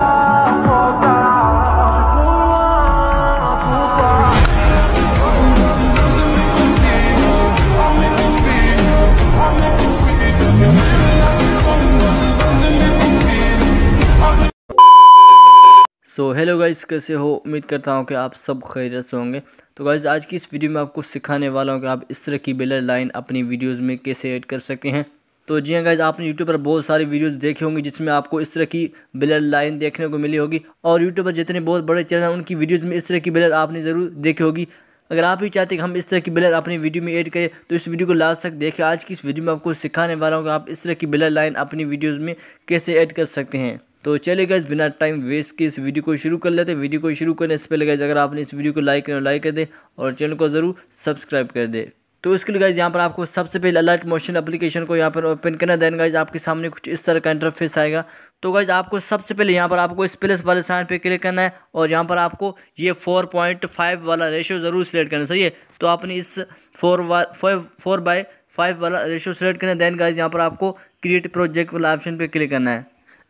तो hello guys कैसे हो उम्मीद करता हूँ कि आप सब खैरियत से होंगे तो गाइस आज की इस वीडियो में आपको सिखाने वाला हूँ कि आप इस तरह की बेलर लाइन अपनी वीडियोस में कैसे ऐड कर सकते हैं तो जी हाँ गाइज आपने यूट्यूब पर बहुत सारी वीडियोस देखे होंगे जिसमें आपको इस तरह की ब्लर लाइन देखने को मिली होगी और यूट्यूब पर जितने बहुत बड़े चैनल हैं उनकी वीडियोस में इस तरह की ब्लर आपने ज़रूर देखी होगी अगर आप भी चाहते हैं कि हम इस तरह की ब्लर अपनी वीडियो में ऐड करें तो इस वीडियो को लास्ट तक देखें आज की इस वीडियो में आपको सिखाने वाला हूँ कि आप इस तरह की ब्लर लाइन अपनी वीडियोज़ में कैसे ऐड कर सकते हैं तो चले गए बिना टाइम वेस्ट के इस वीडियो को शुरू कर लेते हैं वीडियो को शुरू करने से पहले गए अगर आपने इस वीडियो को लाइक करें लाइक कर दें और चैनल को ज़रूर सब्सक्राइब कर दे तो इसके लिए गाइज़ यहाँ पर आपको सबसे पहले अलर्ट मोशन एप्लीकेशन को यहाँ पर ओपन करना देन गाइज आपके सामने कुछ इस तरह का इंटरफेस आएगा तो गाइज आपको सबसे पहले यहाँ पर आपको इस प्लस वाले साइन पे क्लिक करना है और यहाँ पर आपको ये फोर पॉइंट फाइव वाला रेशो ज़रूर सिलेक्ट करना सही है तो आपने इस फोर वा फाइव फोर बाई फाइव वाला रेशो सिलेक्ट करना है देन गाइज यहाँ पर आपको क्रिएट प्रोजेक्ट वाला ऑप्शन पर क्लिक करना है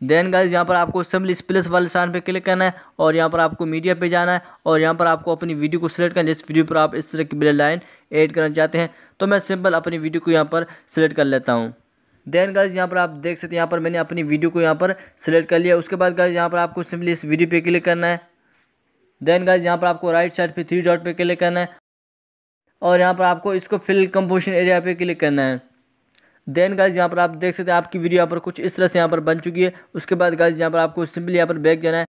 देन गाइज यहाँ पर आपको सिम्पली इस वाले स्थान पे क्लिक करना है और यहाँ पर आपको मीडिया पे जाना है और यहाँ पर आपको अपनी वीडियो को सिलेक्ट करना है जिस वीडियो पर आप इस तरह की ब्लर लाइन एड करना चाहते हैं तो मैं सिंपल अपनी वीडियो को यहाँ पर सिलेक्ट कर लेता हूँ देन गाइज यहाँ पर आप देख सकते हैं यहाँ पर मैंने अपनी वीडियो को यहाँ पर सिलेक्ट कर लिया उसके बाद गाइज यहाँ पर आपको सिंपली इस वीडियो पर क्लिक करना है देन गाइज यहाँ पर आपको राइट साइड पर थ्री डॉट पर क्लिक करना है और यहाँ पर आपको इसको फिल कंपोजिशन एरिया पे क्लिक करना है देन गाइज यहाँ पर आप देख सकते हैं आपकी वीडियो यहाँ पर कुछ इस तरह से यहाँ पर बन चुकी है उसके बाद गाइज यहाँ पर आपको सिंपली यहाँ पर बैग जाना है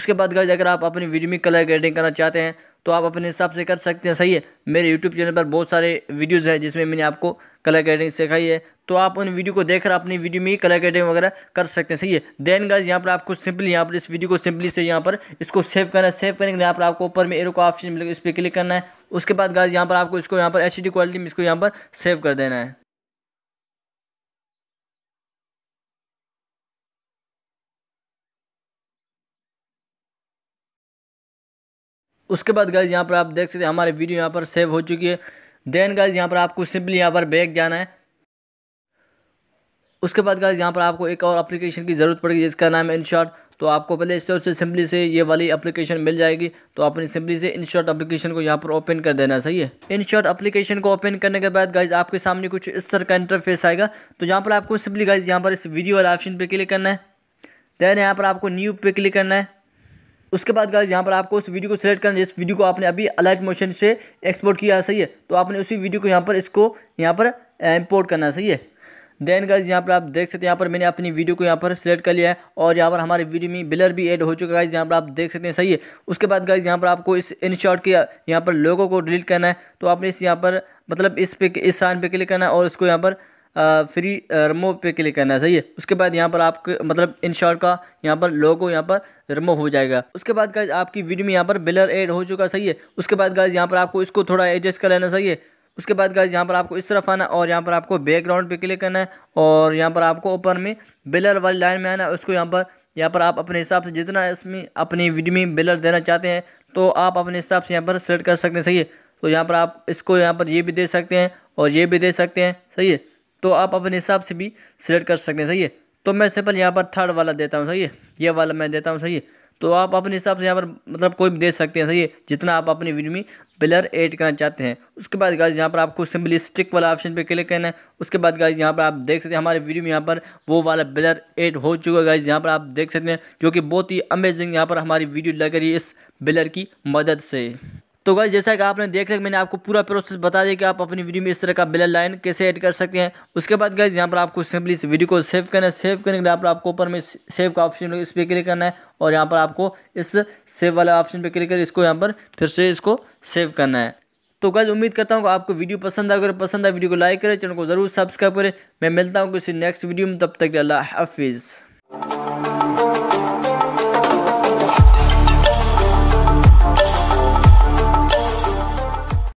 उसके बाद गाइज अगर आप अपनी वीडियो में कलर ग्रेडिंग करना चाहते हैं तो आप अपने हिसाब से कर सकते हैं सही है मेरे यूट्यूब चैनल पर बहुत सारे वीडियोज़ हैं जिसमें मैंने आपको कलर ग्रेडिंग सिखाई है तो आप उन वीडियो को देखकर अपनी वीडियो में ही कलर ग्रेडिंग वगैरह कर सकते हैं सही है देन गाइज यहाँ पर आपको सिंपली यहाँ पर इस वीडियो को सिंपली से यहाँ पर इसको सेव करना है सेव करने के लिए यहाँ पर आपको ऊपर में एरो का ऑप्शन मिलेगा इस पर क्लिक करना है उसके बाद गाइज यहाँ पर आपको इसको यहाँ पर एच क्वालिटी में इसको यहाँ पर सेव कर देना है उसके बाद गाइज यहाँ पर आप देख सकते हैं हमारी वीडियो यहाँ पर सेव हो चुकी है देन गाइज यहाँ पर आपको सिंपली यहाँ पर बैग जाना है उसके बाद गाइज यहाँ पर आपको एक और अप्लीकेशन की ज़रूरत पड़ेगी जिसका नाम है इनशॉट तो आपको पहले स्टोर से सिंपली से ये वाली एप्लीकेशन मिल जाएगी तो आपने सिंपली से इनशॉट एप्लीकेशन को यहाँ पर ओपन कर देना सही है इनशॉट एप्लीकेशन को ओपन करने के बाद गाइज आपके सामने कुछ इस तरह का इंटरफेस आएगा तो यहाँ पर आपको सिंपली गाइज यहाँ पर इस वीडियो वाले ऑप्शन पर क्लिक करना है देन यहाँ पर आपको न्यू पे क्लिक करना है उसके बाद गाइज यहाँ पर आपको उस वीडियो को सिलेक्ट करना जिस वीडियो को आपने अभी अलाइट मोशन से एक्सपोर्ट किया है सही है तो आपने उसी वीडियो को यहाँ पर इसको यहाँ पर इम्पोर्ट करना है सही है देन गाइज यहाँ पर आप देख सकते हैं यहाँ पर मैंने अपनी वीडियो को यहाँ पर सिलेक्ट कर लिया है और यहाँ पर हमारे वीडियो में बिलर भी एड हो चुका है गाइज यहाँ पर आप देख सकते हैं सही है उसके बाद गाइज यहाँ पर आपको इस इन शॉर्ट के यहाँ पर लोगों को डिलीट करना है तो आपने इस यहाँ पर मतलब इस पे इस साइन पर क्लिक करना है और इसको यहाँ पर फ्री रिमूव पे क्लिक करना है सही है उसके बाद यहाँ पर आपके मतलब इन शॉर्ट का यहाँ पर लोगो यहाँ पर रिमूव हो जाएगा उसके बाद गाइज आपकी वीडियो में यहाँ पर बिलर एड हो चुका सही है उसके बाद गाइज यहाँ पर आपको इसको थोड़ा एडजस्ट कर लेना सही है उसके बाद गाइज यहाँ पर आपको इस तरफ आना और यहाँ पर आपको बैकग्राउंड पर क्लिक करना है और यहाँ पर आपको ऊपर में बिलर वाली लाइन में आना है उसको यहाँ पर यहाँ पर आप अपने हिसाब से जितना इसमें अपनी वीडियो में बिलर देना चाहते हैं तो आप अपने हिसाब से यहाँ पर सेलेक्ट कर सकते हैं सही है तो यहाँ पर आप इसको यहाँ पर ये भी दे सकते हैं और ये भी दे सकते हैं सही है तो आप अपने हिसाब से भी सिलेक्ट कर सकते हैं सही है तो मैं सिंपल यहाँ पर थर्ड वाला देता हूँ सही है ये वाला मैं देता हूँ सही है तो आप अपने हिसाब से यहाँ पर मतलब कोई भी दे सकते हैं सही है जितना आप अपनी वीडियो में पिलर ऐड करना चाहते हैं उसके बाद गाइज यहाँ पर आपको सिंपली स्टिक वाला ऑप्शन पे क्लिक करना है उसके बाद गाइज यहाँ पर आप देख सकते हैं हमारे वीडियो में यहाँ पर वो वाला बिलर ऐड हो चुका है गाइज यहाँ पर आप देख सकते हैं जो कि बहुत ही अमेजिंग यहाँ पर हमारी वीडियो लग रही है इस बिलर की मदद से तो गई जैसा कि आपने देख रहे मैंने आपको पूरा प्रोसेस बता दिया कि आप अपनी वीडियो में इस तरह का ब्लर लाइन कैसे ऐड कर सकते हैं उसके बाद गई यहाँ पर आपको सिंपली इस वीडियो को सेव करना है सेव करने के लिए पर आपको ऊपर में सेव का ऑप्शन इस पर क्लिक करना है और यहाँ पर आपको इस सेव वाले ऑप्शन पर क्लिक कर इसको यहाँ पर फिर से इसको सेव करना है तो गज उम्मीद करता हूँ आपको वीडियो पसंद आए अगर पसंद आए वीडियो को लाइक करें चैनल को जरूर सब्सक्राइब करें मैं मिलता हूँ किसी नेक्स्ट वीडियो में तब तक अल्लाह हाफिज़